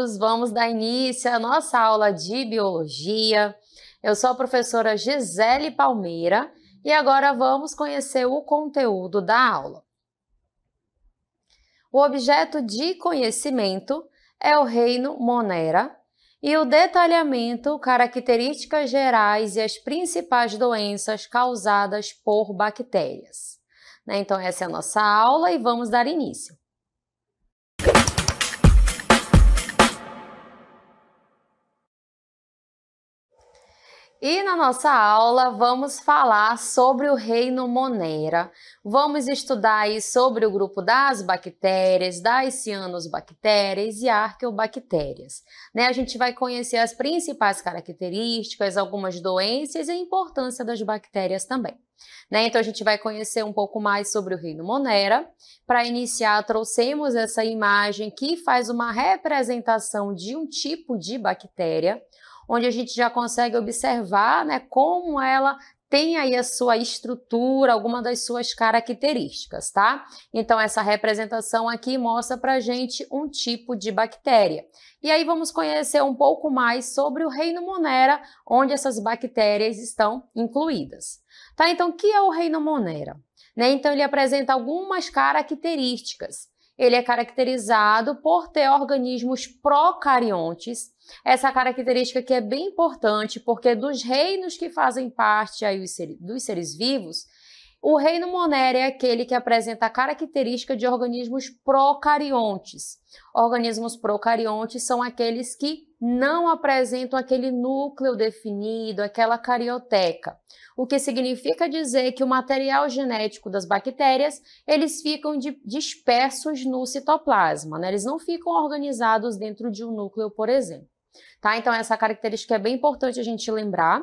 todos, vamos dar início à nossa aula de biologia. Eu sou a professora Gisele Palmeira e agora vamos conhecer o conteúdo da aula. O objeto de conhecimento é o reino Monera e o detalhamento, características gerais e as principais doenças causadas por bactérias. Né, então, essa é a nossa aula e vamos dar início. E na nossa aula vamos falar sobre o reino Monera. Vamos estudar aí sobre o grupo das bactérias, das cianobactérias e arqueobactérias. Né? A gente vai conhecer as principais características, algumas doenças e a importância das bactérias também. Né? Então a gente vai conhecer um pouco mais sobre o reino Monera. Para iniciar, trouxemos essa imagem que faz uma representação de um tipo de bactéria onde a gente já consegue observar né, como ela tem aí a sua estrutura, alguma das suas características, tá? Então, essa representação aqui mostra para gente um tipo de bactéria. E aí vamos conhecer um pouco mais sobre o reino Monera, onde essas bactérias estão incluídas. Tá? Então, o que é o reino Monera? Né? Então, ele apresenta algumas características ele é caracterizado por ter organismos procariontes. Essa característica que é bem importante, porque dos reinos que fazem parte aí dos seres vivos, o reino Monera é aquele que apresenta a característica de organismos procariontes. Organismos procariontes são aqueles que não apresentam aquele núcleo definido, aquela carioteca, o que significa dizer que o material genético das bactérias, eles ficam de, dispersos no citoplasma, né? eles não ficam organizados dentro de um núcleo, por exemplo. Tá? Então, essa característica é bem importante a gente lembrar.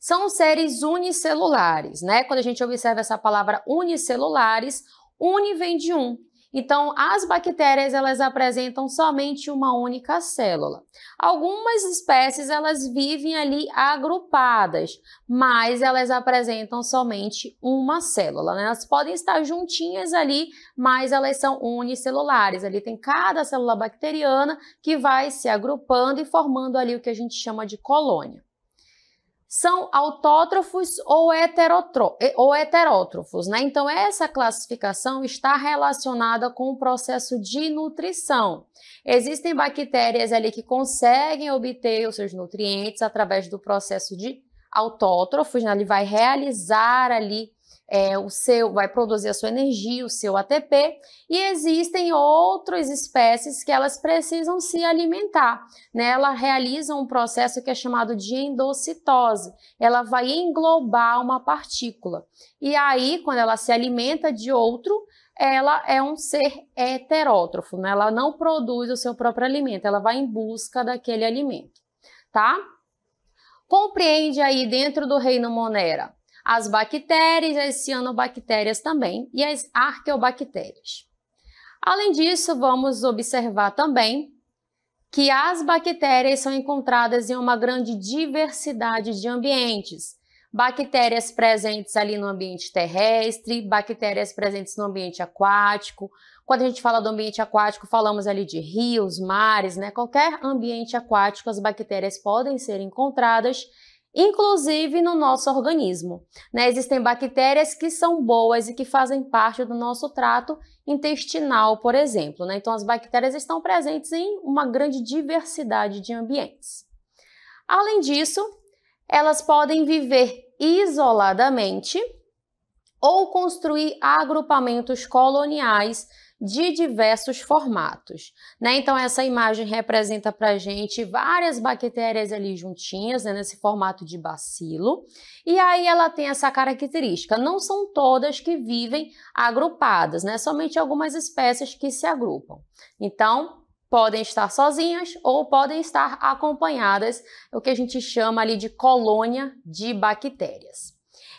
São seres unicelulares, né? Quando a gente observa essa palavra unicelulares, uni vem de um, então, as bactérias elas apresentam somente uma única célula. Algumas espécies elas vivem ali agrupadas, mas elas apresentam somente uma célula. Né? Elas podem estar juntinhas ali, mas elas são unicelulares. Ali tem cada célula bacteriana que vai se agrupando e formando ali o que a gente chama de colônia são autótrofos ou, ou heterótrofos, né? Então, essa classificação está relacionada com o processo de nutrição. Existem bactérias ali que conseguem obter os seus nutrientes através do processo de autótrofos, né? Ele vai realizar ali é, o seu vai produzir a sua energia, o seu ATP, e existem outras espécies que elas precisam se alimentar, né? Ela realiza um processo que é chamado de endocitose. Ela vai englobar uma partícula. E aí, quando ela se alimenta de outro, ela é um ser heterótrofo, né? Ela não produz o seu próprio alimento, ela vai em busca daquele alimento, tá? Compreende aí dentro do reino Monera as bactérias, as cianobactérias também e as arqueobactérias. Além disso, vamos observar também que as bactérias são encontradas em uma grande diversidade de ambientes. Bactérias presentes ali no ambiente terrestre, bactérias presentes no ambiente aquático. Quando a gente fala do ambiente aquático, falamos ali de rios, mares, né? Qualquer ambiente aquático, as bactérias podem ser encontradas inclusive no nosso organismo. Né? Existem bactérias que são boas e que fazem parte do nosso trato intestinal, por exemplo. Né? Então, as bactérias estão presentes em uma grande diversidade de ambientes. Além disso, elas podem viver isoladamente ou construir agrupamentos coloniais de diversos formatos. Né? Então, essa imagem representa para a gente várias bactérias ali juntinhas, né, nesse formato de bacilo. E aí ela tem essa característica. Não são todas que vivem agrupadas, né? somente algumas espécies que se agrupam. Então, podem estar sozinhas ou podem estar acompanhadas, o que a gente chama ali de colônia de bactérias.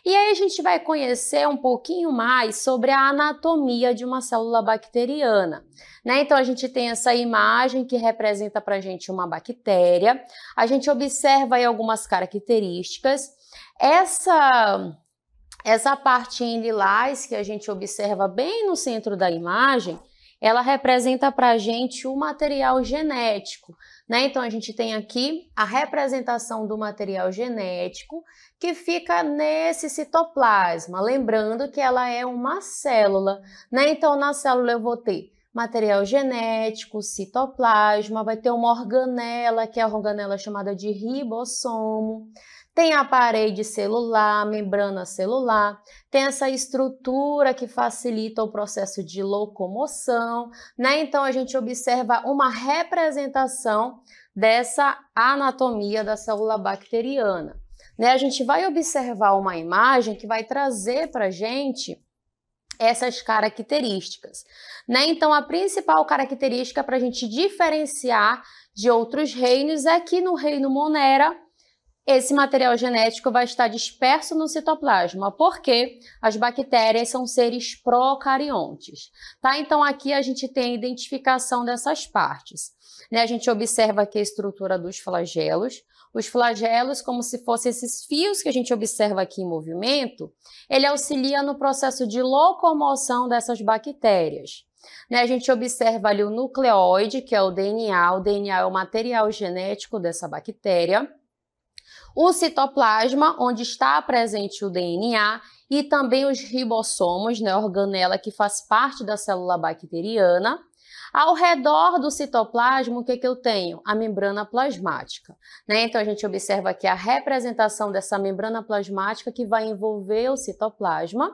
E aí a gente vai conhecer um pouquinho mais sobre a anatomia de uma célula bacteriana. Né? Então a gente tem essa imagem que representa para a gente uma bactéria, a gente observa aí algumas características. Essa essa parte em lilás que a gente observa bem no centro da imagem, ela representa para a gente o material genético, né? Então, a gente tem aqui a representação do material genético que fica nesse citoplasma. Lembrando que ela é uma célula. Né? Então, na célula eu vou ter material genético, citoplasma, vai ter uma organela, que é a organela chamada de ribossomo, tem a parede celular, membrana celular, tem essa estrutura que facilita o processo de locomoção, né? Então a gente observa uma representação dessa anatomia da célula bacteriana. Né? A gente vai observar uma imagem que vai trazer para a gente essas características. Né? Então, a principal característica para a gente diferenciar de outros reinos é que no reino Monera, esse material genético vai estar disperso no citoplasma, porque as bactérias são seres procariontes. Tá? Então, aqui a gente tem a identificação dessas partes. Né? A gente observa aqui a estrutura dos flagelos, os flagelos, como se fossem esses fios que a gente observa aqui em movimento, ele auxilia no processo de locomoção dessas bactérias. Né, a gente observa ali o nucleóide, que é o DNA, o DNA é o material genético dessa bactéria, o citoplasma, onde está presente o DNA, e também os ribossomos, né, organela que faz parte da célula bacteriana, ao redor do citoplasma, o que, que eu tenho? A membrana plasmática. Né? Então, a gente observa aqui a representação dessa membrana plasmática que vai envolver o citoplasma.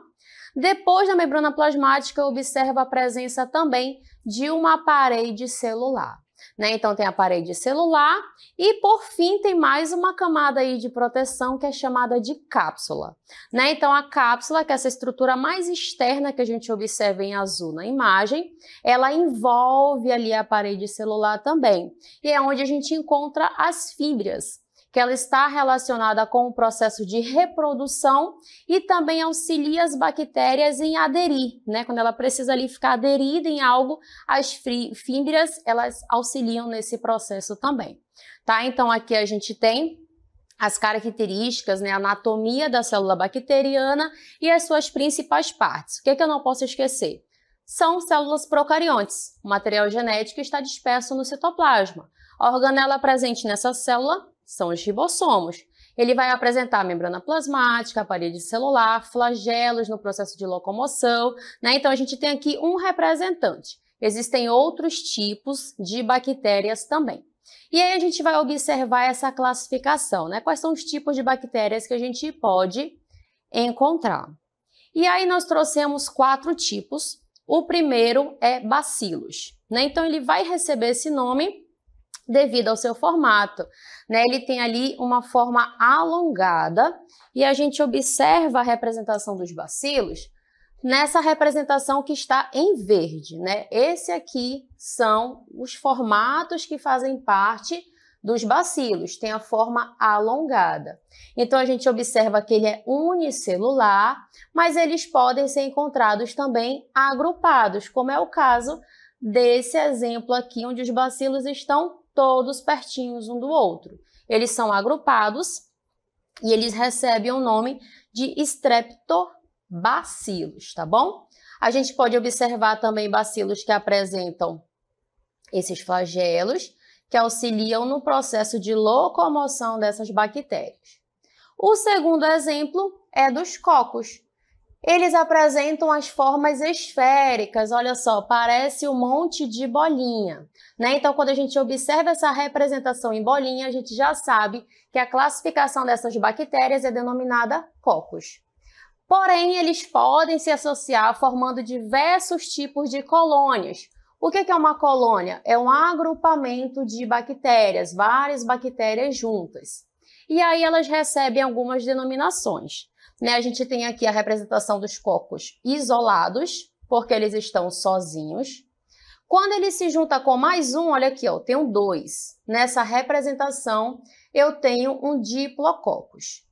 Depois da membrana plasmática, eu observo a presença também de uma parede celular. Né? Então tem a parede celular e por fim tem mais uma camada aí de proteção que é chamada de cápsula. Né? Então a cápsula, que é essa estrutura mais externa que a gente observa em azul na imagem, ela envolve ali a parede celular também. E é onde a gente encontra as fibras, que ela está relacionada com o processo de reprodução e também auxilia as bactérias em aderir, né? Quando ela precisa ali ficar aderida em algo, as fímbrias, elas auxiliam nesse processo também. Tá? Então aqui a gente tem as características, né, a anatomia da célula bacteriana e as suas principais partes. O que, é que eu não posso esquecer? São células procariontes. O material genético está disperso no citoplasma. A organela presente nessa célula são os ribossomos. Ele vai apresentar membrana plasmática, parede celular, flagelos no processo de locomoção. Né? Então, a gente tem aqui um representante. Existem outros tipos de bactérias também. E aí a gente vai observar essa classificação, né? Quais são os tipos de bactérias que a gente pode encontrar? E aí nós trouxemos quatro tipos. O primeiro é bacilos, né? Então ele vai receber esse nome devido ao seu formato. Né? Ele tem ali uma forma alongada e a gente observa a representação dos bacilos nessa representação que está em verde. Né? Esse aqui são os formatos que fazem parte dos bacilos, tem a forma alongada. Então, a gente observa que ele é unicelular, mas eles podem ser encontrados também agrupados, como é o caso desse exemplo aqui, onde os bacilos estão todos pertinhos um do outro. Eles são agrupados e eles recebem o nome de estreptobacilos, tá bom? A gente pode observar também bacilos que apresentam esses flagelos, que auxiliam no processo de locomoção dessas bactérias. O segundo exemplo é dos cocos, eles apresentam as formas esféricas, olha só, parece um monte de bolinha. Né? Então, quando a gente observa essa representação em bolinha, a gente já sabe que a classificação dessas bactérias é denominada cocos. Porém, eles podem se associar formando diversos tipos de colônias. O que é uma colônia? É um agrupamento de bactérias, várias bactérias juntas. E aí elas recebem algumas denominações né, a gente tem aqui a representação dos cocos isolados, porque eles estão sozinhos. Quando ele se junta com mais um, olha aqui, ó, tenho dois. Nessa representação, eu tenho um diplococos.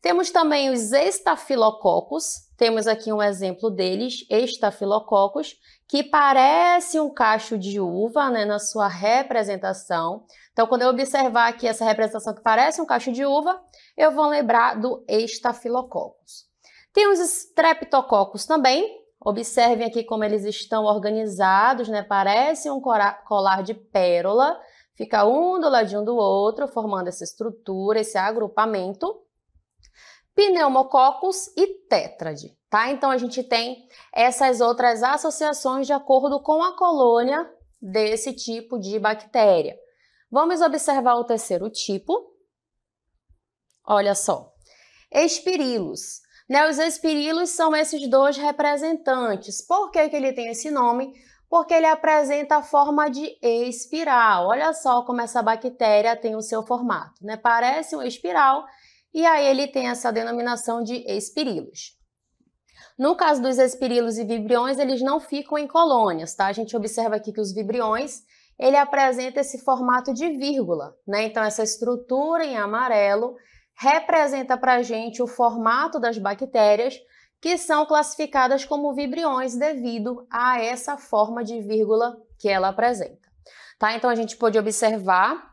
Temos também os estafilococos, temos aqui um exemplo deles, estafilococos, que parece um cacho de uva né, na sua representação, então, quando eu observar aqui essa representação que parece um cacho de uva, eu vou lembrar do estafilococcus. Tem os streptococcus também. Observem aqui como eles estão organizados, né? Parece um colar de pérola. Fica um do ladinho do outro, formando essa estrutura, esse agrupamento. Pneumococcus e tétrade, tá? Então a gente tem essas outras associações de acordo com a colônia desse tipo de bactéria. Vamos observar o terceiro tipo. Olha só. Espirilos. Né, os espirilos são esses dois representantes. Por que, que ele tem esse nome? Porque ele apresenta a forma de espiral. Olha só como essa bactéria tem o seu formato. Né? Parece uma espiral e aí ele tem essa denominação de espirilos. No caso dos espirilos e vibriões, eles não ficam em colônias, tá? A gente observa aqui que os vibriões, ele apresenta esse formato de vírgula, né? Então, essa estrutura em amarelo representa para a gente o formato das bactérias que são classificadas como vibriões devido a essa forma de vírgula que ela apresenta. Tá? Então, a gente pode observar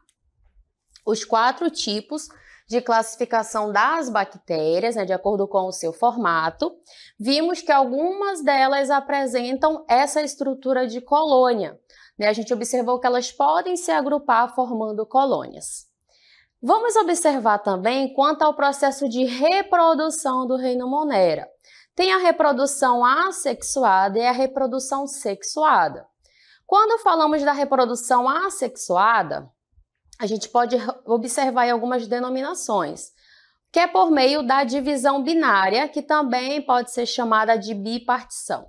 os quatro tipos de classificação das bactérias, né, de acordo com o seu formato, vimos que algumas delas apresentam essa estrutura de colônia, né? A gente observou que elas podem se agrupar formando colônias. Vamos observar também quanto ao processo de reprodução do reino monera. Tem a reprodução assexuada e a reprodução sexuada. Quando falamos da reprodução assexuada, a gente pode observar algumas denominações, que é por meio da divisão binária, que também pode ser chamada de bipartição.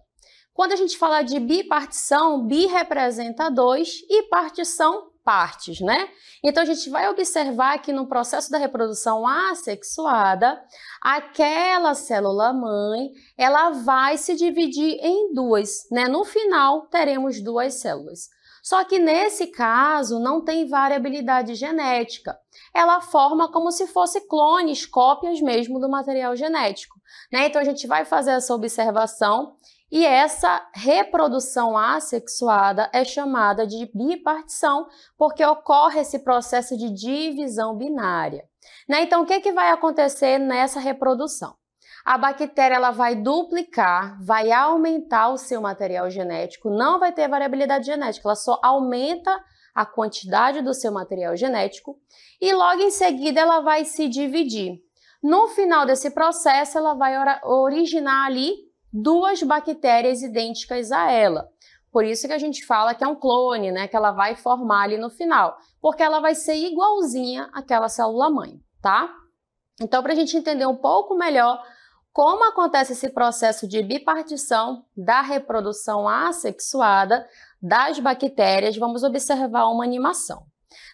Quando a gente fala de bipartição, bi representa dois e partição partes, né? Então a gente vai observar que no processo da reprodução assexuada, aquela célula mãe, ela vai se dividir em duas, né? No final teremos duas células. Só que nesse caso não tem variabilidade genética. Ela forma como se fosse clones, cópias mesmo do material genético. Né? Então a gente vai fazer essa observação e essa reprodução assexuada é chamada de bipartição, porque ocorre esse processo de divisão binária. Né? Então, o que, que vai acontecer nessa reprodução? A bactéria ela vai duplicar, vai aumentar o seu material genético, não vai ter variabilidade genética, ela só aumenta a quantidade do seu material genético e logo em seguida ela vai se dividir. No final desse processo, ela vai originar ali duas bactérias idênticas a ela. Por isso que a gente fala que é um clone, né? Que ela vai formar ali no final, porque ela vai ser igualzinha àquela célula mãe, tá? Então, para a gente entender um pouco melhor como acontece esse processo de bipartição da reprodução assexuada das bactérias, vamos observar uma animação.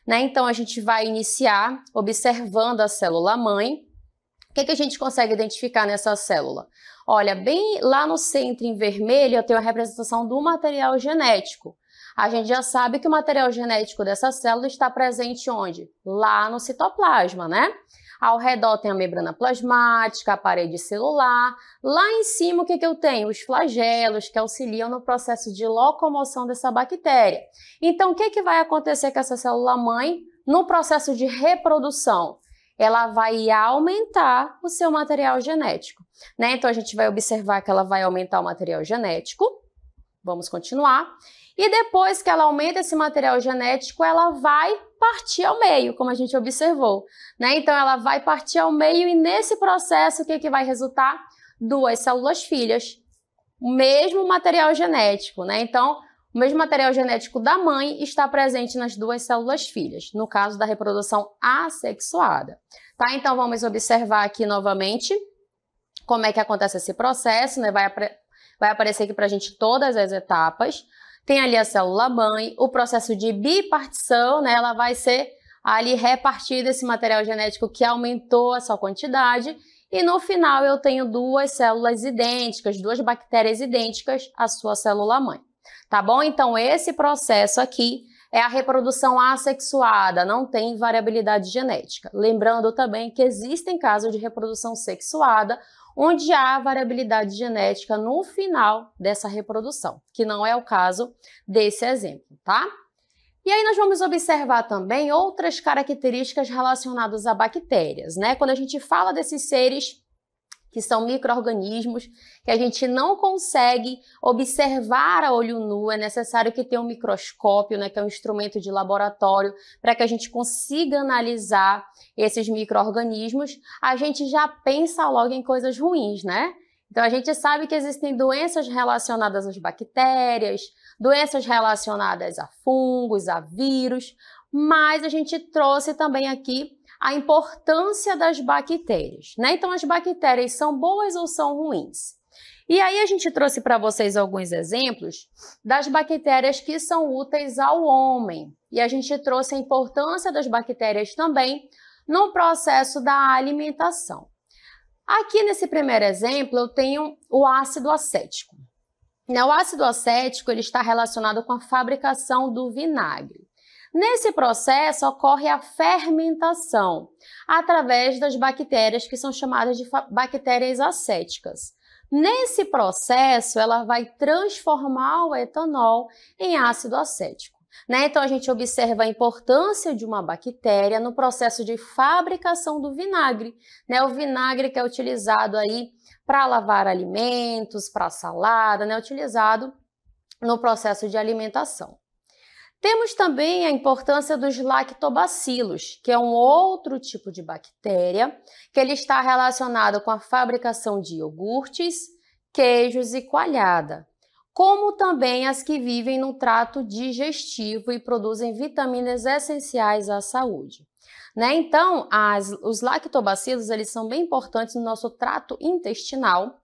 Né? Então, a gente vai iniciar observando a célula mãe. O que, que a gente consegue identificar nessa célula? Olha, bem lá no centro, em vermelho, eu tenho a representação do material genético. A gente já sabe que o material genético dessa célula está presente onde? Lá no citoplasma, né? Ao redor tem a membrana plasmática, a parede celular. Lá em cima, o que, que eu tenho? Os flagelos que auxiliam no processo de locomoção dessa bactéria. Então, o que, que vai acontecer com essa célula mãe no processo de reprodução? Ela vai aumentar o seu material genético. Né? Então a gente vai observar que ela vai aumentar o material genético. Vamos continuar. E depois que ela aumenta esse material genético, ela vai partir ao meio, como a gente observou. Né? Então ela vai partir ao meio e nesse processo o que, que vai resultar? Duas células filhas. O mesmo material genético, né? Então, o mesmo material genético da mãe está presente nas duas células filhas, no caso da reprodução assexuada. Tá? Então, vamos observar aqui novamente como é que acontece esse processo, né? Vai, vai aparecer aqui para a gente todas as etapas. Tem ali a célula mãe, o processo de bipartição, né? Ela vai ser ali repartida esse material genético que aumentou a sua quantidade. E no final eu tenho duas células idênticas, duas bactérias idênticas à sua célula mãe. Tá bom? Então esse processo aqui é a reprodução assexuada, não tem variabilidade genética. Lembrando também que existem casos de reprodução sexuada onde há variabilidade genética no final dessa reprodução, que não é o caso desse exemplo, tá? E aí nós vamos observar também outras características relacionadas a bactérias, né? Quando a gente fala desses seres que são micro-organismos, que a gente não consegue observar a olho nu. É necessário que tenha um microscópio, né, que é um instrumento de laboratório, para que a gente consiga analisar esses micro-organismos. A gente já pensa logo em coisas ruins, né? Então, a gente sabe que existem doenças relacionadas às bactérias, doenças relacionadas a fungos, a vírus, mas a gente trouxe também aqui a importância das bactérias. Né? Então, as bactérias são boas ou são ruins? E aí a gente trouxe para vocês alguns exemplos das bactérias que são úteis ao homem. E a gente trouxe a importância das bactérias também no processo da alimentação. Aqui nesse primeiro exemplo eu tenho o ácido acético. Né? O ácido acético ele está relacionado com a fabricação do vinagre. Nesse processo ocorre a fermentação, através das bactérias que são chamadas de bactérias acéticas. Nesse processo, ela vai transformar o etanol em ácido acético. Né? Então, a gente observa a importância de uma bactéria no processo de fabricação do vinagre. Né? O vinagre que é utilizado aí para lavar alimentos, para salada, né? utilizado no processo de alimentação. Temos também a importância dos lactobacilos, que é um outro tipo de bactéria, que ele está relacionado com a fabricação de iogurtes, queijos e coalhada, como também as que vivem no trato digestivo e produzem vitaminas essenciais à saúde. Né? Então, as, os lactobacilos eles são bem importantes no nosso trato intestinal,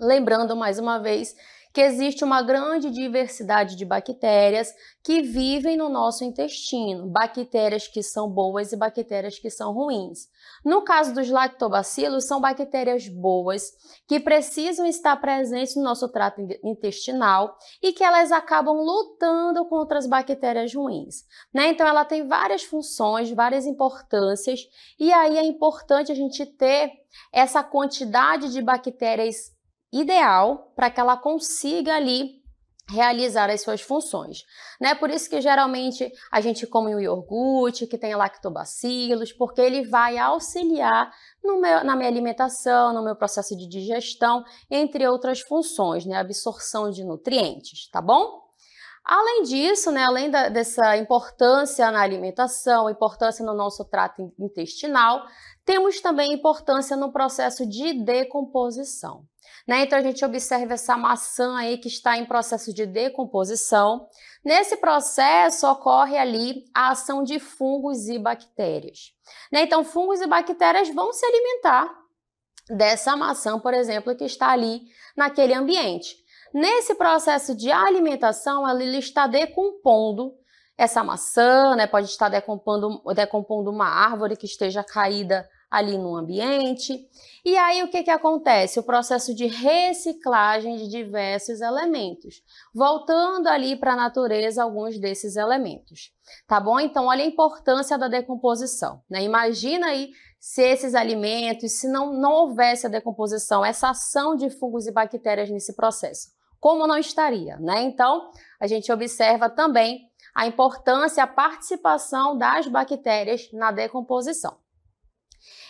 lembrando mais uma vez que existe uma grande diversidade de bactérias que vivem no nosso intestino, bactérias que são boas e bactérias que são ruins. No caso dos lactobacilos, são bactérias boas que precisam estar presentes no nosso trato intestinal e que elas acabam lutando contra as bactérias ruins. Né? Então, ela tem várias funções, várias importâncias, e aí é importante a gente ter essa quantidade de bactérias ideal para que ela consiga ali realizar as suas funções, né? Por isso que geralmente a gente come o iogurte que tem lactobacilos, porque ele vai auxiliar meu, na minha alimentação, no meu processo de digestão, entre outras funções, né? Absorção de nutrientes, tá bom? Além disso, né, além da, dessa importância na alimentação, importância no nosso trato intestinal, temos também importância no processo de decomposição. Né? Então a gente observa essa maçã aí que está em processo de decomposição. Nesse processo ocorre ali a ação de fungos e bactérias. Né? Então fungos e bactérias vão se alimentar dessa maçã, por exemplo, que está ali naquele ambiente. Nesse processo de alimentação, ela está decompondo essa maçã, né? pode estar decompondo, decompondo uma árvore que esteja caída ali no ambiente. E aí o que, que acontece? O processo de reciclagem de diversos elementos, voltando ali para a natureza alguns desses elementos. Tá bom? Então, olha a importância da decomposição. Né? Imagina aí se esses alimentos, se não, não houvesse a decomposição, essa ação de fungos e bactérias nesse processo, como não estaria, né? Então, a gente observa também a importância, a participação das bactérias na decomposição.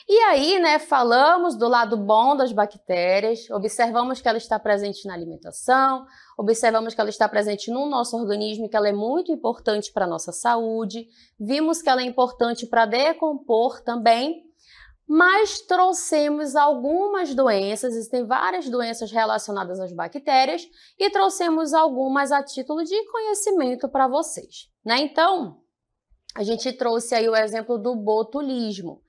E aí, né, falamos do lado bom das bactérias, observamos que ela está presente na alimentação, observamos que ela está presente no nosso organismo e que ela é muito importante para a nossa saúde, vimos que ela é importante para decompor também, mas trouxemos algumas doenças, existem várias doenças relacionadas às bactérias, e trouxemos algumas a título de conhecimento para vocês. Né? Então, a gente trouxe aí o exemplo do botulismo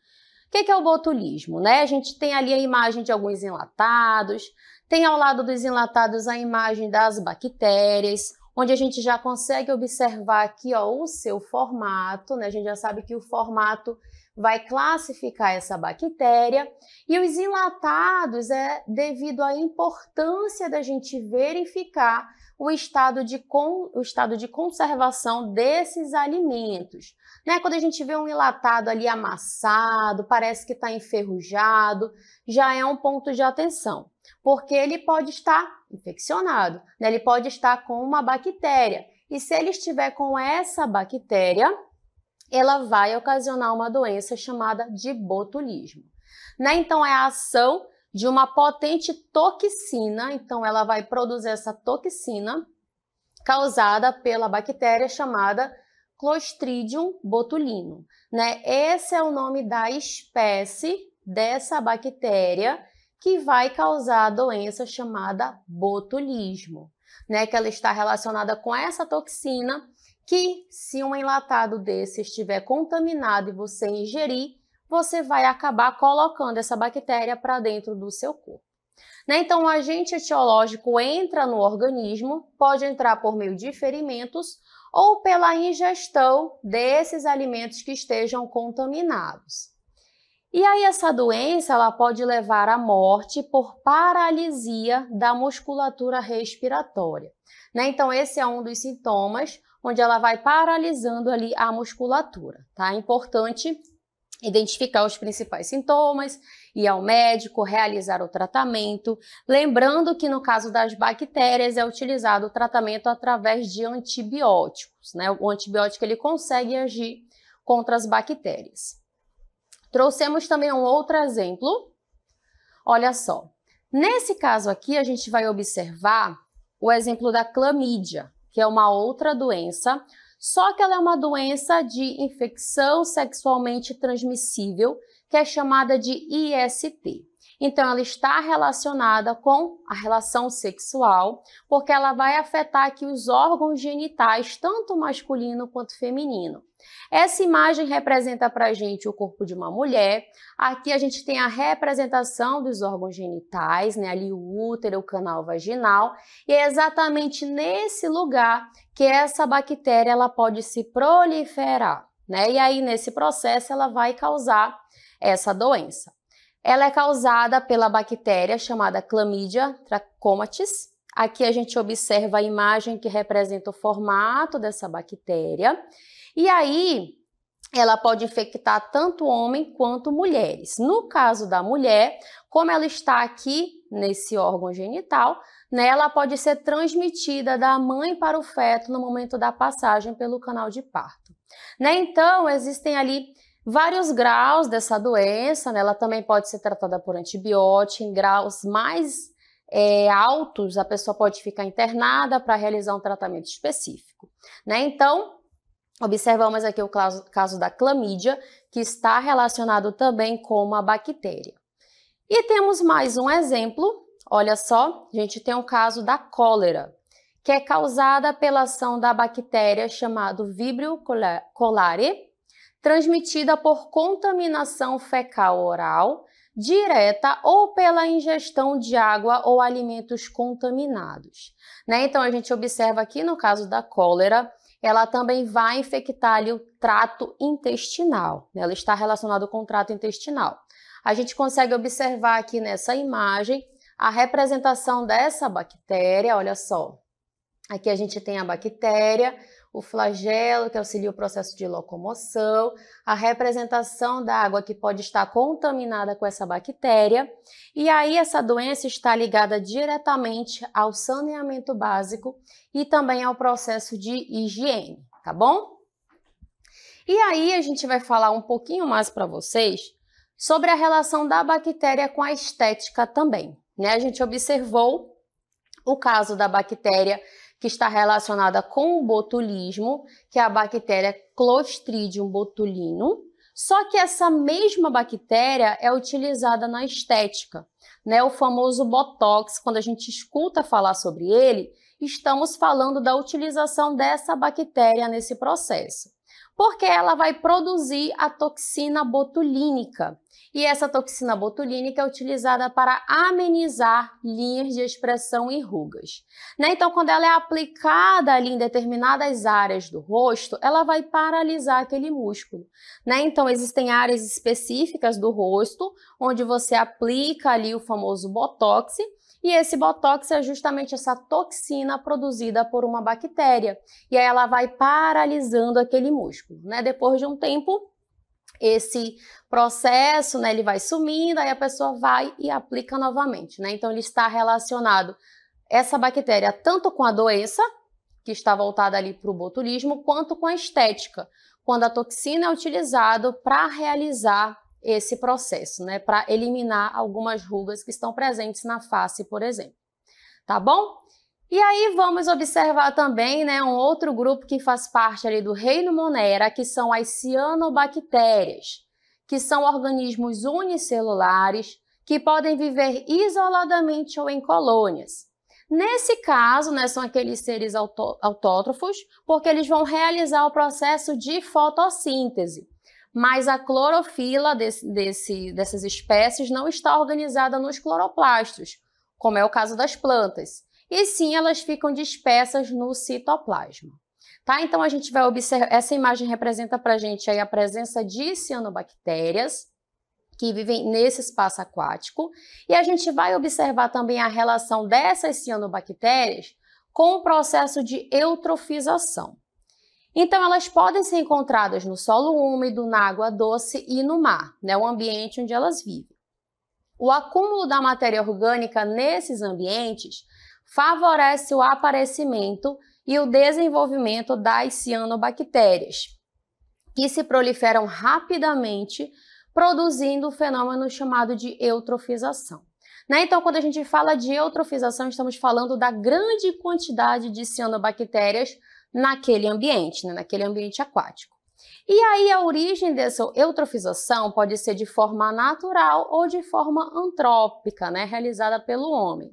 que, que é o botulismo? Né? A gente tem ali a imagem de alguns enlatados, tem ao lado dos enlatados a imagem das bactérias, onde a gente já consegue observar aqui ó, o seu formato, né? a gente já sabe que o formato vai classificar essa bactéria. E os enlatados é devido à importância da gente verificar o estado de, con... o estado de conservação desses alimentos. Né? Quando a gente vê um enlatado ali amassado, parece que está enferrujado, já é um ponto de atenção, porque ele pode estar infeccionado, né? ele pode estar com uma bactéria. E se ele estiver com essa bactéria, ela vai ocasionar uma doença chamada de botulismo. Né? Então, é a ação de uma potente toxina, então ela vai produzir essa toxina causada pela bactéria chamada Clostridium botulino, né? Esse é o nome da espécie dessa bactéria que vai causar a doença chamada botulismo, né? Que ela está relacionada com essa toxina que, se um enlatado desse estiver contaminado e você ingerir, você vai acabar colocando essa bactéria para dentro do seu corpo. Né? Então, o agente etiológico entra no organismo, pode entrar por meio de ferimentos ou pela ingestão desses alimentos que estejam contaminados. E aí essa doença ela pode levar à morte por paralisia da musculatura respiratória. Né? Então esse é um dos sintomas onde ela vai paralisando ali a musculatura. Tá? É importante identificar os principais sintomas ir ao médico, realizar o tratamento. Lembrando que no caso das bactérias é utilizado o tratamento através de antibióticos, né? O antibiótico ele consegue agir contra as bactérias. Trouxemos também um outro exemplo. Olha só. Nesse caso aqui, a gente vai observar o exemplo da clamídia, que é uma outra doença, só que ela é uma doença de infecção sexualmente transmissível que é chamada de IST. Então, ela está relacionada com a relação sexual, porque ela vai afetar aqui os órgãos genitais, tanto masculino quanto feminino. Essa imagem representa para a gente o corpo de uma mulher. Aqui a gente tem a representação dos órgãos genitais, né? ali o útero, o canal vaginal. E é exatamente nesse lugar que essa bactéria ela pode se proliferar. Né? E aí, nesse processo, ela vai causar essa doença. Ela é causada pela bactéria chamada clamídia trachomatis. Aqui a gente observa a imagem que representa o formato dessa bactéria. E aí, ela pode infectar tanto homem quanto mulheres. No caso da mulher, como ela está aqui nesse órgão genital, né, ela pode ser transmitida da mãe para o feto no momento da passagem pelo canal de parto. Né, então, existem ali Vários graus dessa doença, né, ela também pode ser tratada por antibiótico, em graus mais é, altos, a pessoa pode ficar internada para realizar um tratamento específico. Né? Então, observamos aqui o caso, caso da clamídia, que está relacionado também com uma bactéria. E temos mais um exemplo, olha só, a gente tem um caso da cólera, que é causada pela ação da bactéria chamada Vibrio cholerae, transmitida por contaminação fecal oral, direta ou pela ingestão de água ou alimentos contaminados. Né? Então, a gente observa aqui no caso da cólera, ela também vai infectar ali o trato intestinal. Né? Ela está relacionada com o trato intestinal. A gente consegue observar aqui nessa imagem a representação dessa bactéria, olha só. Aqui a gente tem a bactéria, o flagelo, que auxilia o processo de locomoção, a representação da água que pode estar contaminada com essa bactéria. E aí, essa doença está ligada diretamente ao saneamento básico e também ao processo de higiene, tá bom? E aí, a gente vai falar um pouquinho mais para vocês sobre a relação da bactéria com a estética também. Né? A gente observou o caso da bactéria que está relacionada com o botulismo, que é a bactéria Clostridium botulinum. Só que essa mesma bactéria é utilizada na estética, né? O famoso botox, quando a gente escuta falar sobre ele, estamos falando da utilização dessa bactéria nesse processo porque ela vai produzir a toxina botulínica. E essa toxina botulínica é utilizada para amenizar linhas de expressão e rugas. Né? Então, quando ela é aplicada ali em determinadas áreas do rosto, ela vai paralisar aquele músculo. Né? Então, existem áreas específicas do rosto onde você aplica ali o famoso botox e esse botox é justamente essa toxina produzida por uma bactéria. E aí ela vai paralisando aquele músculo, né? Depois de um tempo, esse processo, né, ele vai sumindo, aí a pessoa vai e aplica novamente, né? Então ele está relacionado essa bactéria tanto com a doença, que está voltada ali para o botulismo, quanto com a estética, quando a toxina é utilizada para realizar esse processo, né, para eliminar algumas rugas que estão presentes na face, por exemplo. Tá bom? E aí vamos observar também, né, um outro grupo que faz parte ali do reino Monera, que são as cianobactérias, que são organismos unicelulares que podem viver isoladamente ou em colônias. Nesse caso, né, são aqueles seres autó autótrofos, porque eles vão realizar o processo de fotossíntese mas a clorofila desse, desse, dessas espécies não está organizada nos cloroplastos, como é o caso das plantas, e sim elas ficam dispersas no citoplasma. Tá? Então a gente vai observar, essa imagem representa para a gente aí a presença de cianobactérias que vivem nesse espaço aquático e a gente vai observar também a relação dessas cianobactérias com o processo de eutrofização. Então, elas podem ser encontradas no solo úmido, na água doce e no mar, né, o ambiente onde elas vivem. O acúmulo da matéria orgânica nesses ambientes favorece o aparecimento e o desenvolvimento das cianobactérias, que se proliferam rapidamente, produzindo o fenômeno chamado de eutrofização. Né? Então, quando a gente fala de eutrofização, estamos falando da grande quantidade de cianobactérias naquele ambiente, né, naquele ambiente aquático. E aí a origem dessa eutrofização pode ser de forma natural ou de forma antrópica, né, realizada pelo homem.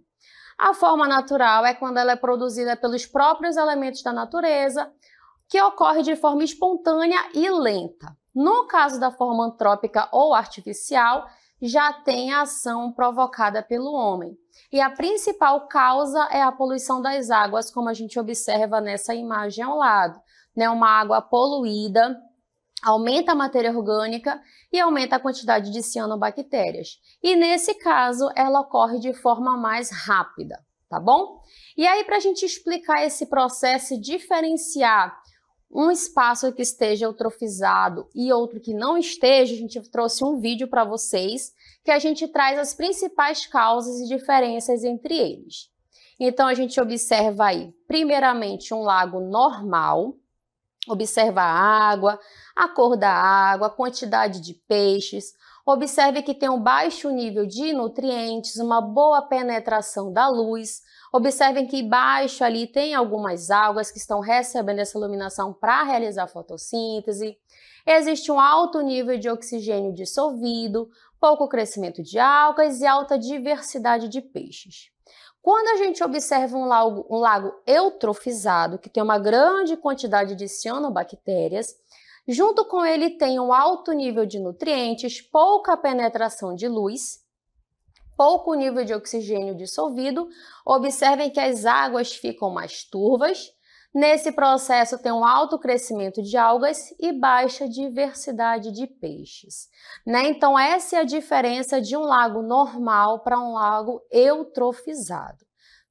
A forma natural é quando ela é produzida pelos próprios elementos da natureza, que ocorre de forma espontânea e lenta. No caso da forma antrópica ou artificial, já tem a ação provocada pelo homem. E a principal causa é a poluição das águas, como a gente observa nessa imagem ao lado. Né? Uma água poluída aumenta a matéria orgânica e aumenta a quantidade de cianobactérias. E nesse caso, ela ocorre de forma mais rápida, tá bom? E aí, para a gente explicar esse processo e diferenciar um espaço que esteja eutrofizado e outro que não esteja, a gente trouxe um vídeo para vocês que a gente traz as principais causas e diferenças entre eles. Então a gente observa aí, primeiramente, um lago normal, observa a água, a cor da água, a quantidade de peixes, Observe que tem um baixo nível de nutrientes, uma boa penetração da luz. Observem que baixo ali tem algumas algas que estão recebendo essa iluminação para realizar fotossíntese. Existe um alto nível de oxigênio dissolvido, pouco crescimento de algas e alta diversidade de peixes. Quando a gente observa um lago, um lago eutrofizado, que tem uma grande quantidade de cianobactérias, Junto com ele tem um alto nível de nutrientes, pouca penetração de luz, pouco nível de oxigênio dissolvido. Observem que as águas ficam mais turvas. Nesse processo tem um alto crescimento de algas e baixa diversidade de peixes. Né? Então essa é a diferença de um lago normal para um lago eutrofizado,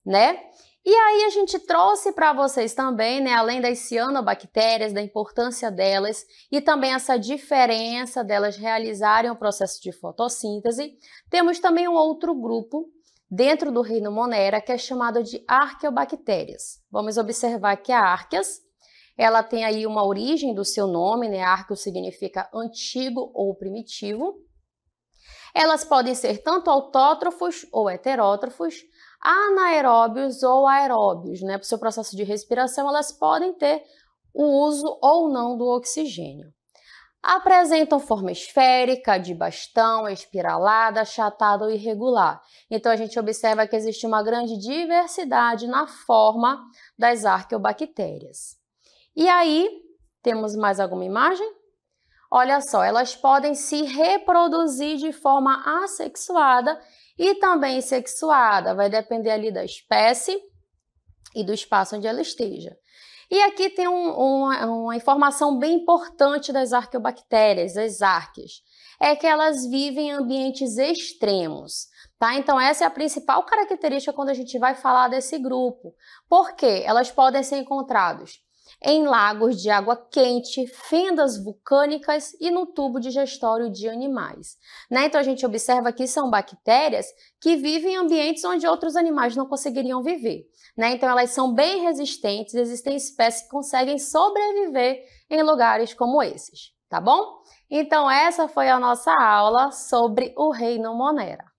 né? E aí a gente trouxe para vocês também, né, além das cianobactérias, da importância delas e também essa diferença delas realizarem o processo de fotossíntese, temos também um outro grupo dentro do reino Monera que é chamado de arqueobactérias. Vamos observar que a arqueas, ela tem aí uma origem do seu nome, né? Arqueo significa antigo ou primitivo. Elas podem ser tanto autótrofos ou heterótrofos, anaeróbios ou aeróbios, né, para o seu processo de respiração, elas podem ter o uso ou não do oxigênio. Apresentam forma esférica, de bastão, espiralada, achatada ou irregular. Então a gente observa que existe uma grande diversidade na forma das arqueobactérias. E aí, temos mais alguma imagem? Olha só, elas podem se reproduzir de forma assexuada e também sexuada, vai depender ali da espécie e do espaço onde ela esteja. E aqui tem um, uma, uma informação bem importante das arqueobactérias, as arques, é que elas vivem em ambientes extremos. Tá? Então, essa é a principal característica quando a gente vai falar desse grupo. Por quê? Elas podem ser encontradas em lagos de água quente, fendas vulcânicas e no tubo digestório de animais. Né? Então a gente observa que são bactérias que vivem em ambientes onde outros animais não conseguiriam viver. Né? Então elas são bem resistentes, existem espécies que conseguem sobreviver em lugares como esses, tá bom? Então essa foi a nossa aula sobre o reino Monera.